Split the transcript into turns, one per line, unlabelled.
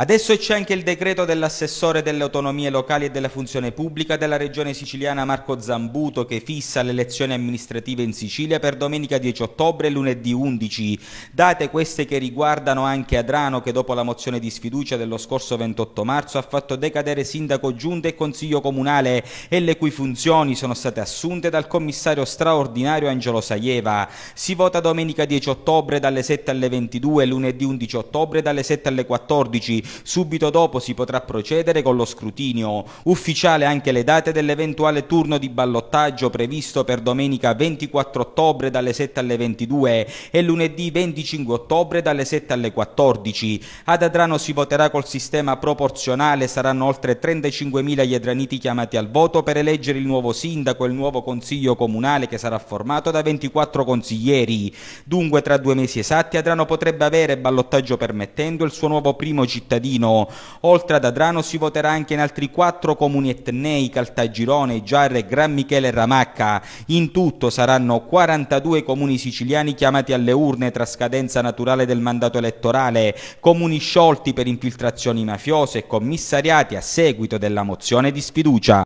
Adesso c'è anche il decreto dell'assessore delle autonomie locali e della funzione pubblica della regione siciliana Marco Zambuto che fissa le elezioni amministrative in Sicilia per domenica 10 ottobre e lunedì 11. Date queste che riguardano anche Adrano che dopo la mozione di sfiducia dello scorso 28 marzo ha fatto decadere sindaco giunta e consiglio comunale e le cui funzioni sono state assunte dal commissario straordinario Angelo Saieva. Si vota domenica 10 ottobre dalle 7 alle 22 e lunedì 11 ottobre dalle 7 alle 14 Subito dopo si potrà procedere con lo scrutinio ufficiale anche le date dell'eventuale turno di ballottaggio previsto per domenica 24 ottobre dalle 7 alle 22 e lunedì 25 ottobre dalle 7 alle 14. Ad Adrano si voterà col sistema proporzionale, saranno oltre 35.000 gli adraniti chiamati al voto per eleggere il nuovo sindaco e il nuovo consiglio comunale che sarà formato da 24 consiglieri. Dunque tra due mesi esatti Adrano potrebbe avere, ballottaggio permettendo, il suo nuovo primo cittadino cittadino. Oltre ad Adrano si voterà anche in altri quattro comuni etnei, Caltagirone, Giarre, Gran Michele e Ramacca. In tutto saranno 42 comuni siciliani chiamati alle urne tra scadenza naturale del mandato elettorale, comuni sciolti per infiltrazioni mafiose e commissariati a seguito della mozione di sfiducia.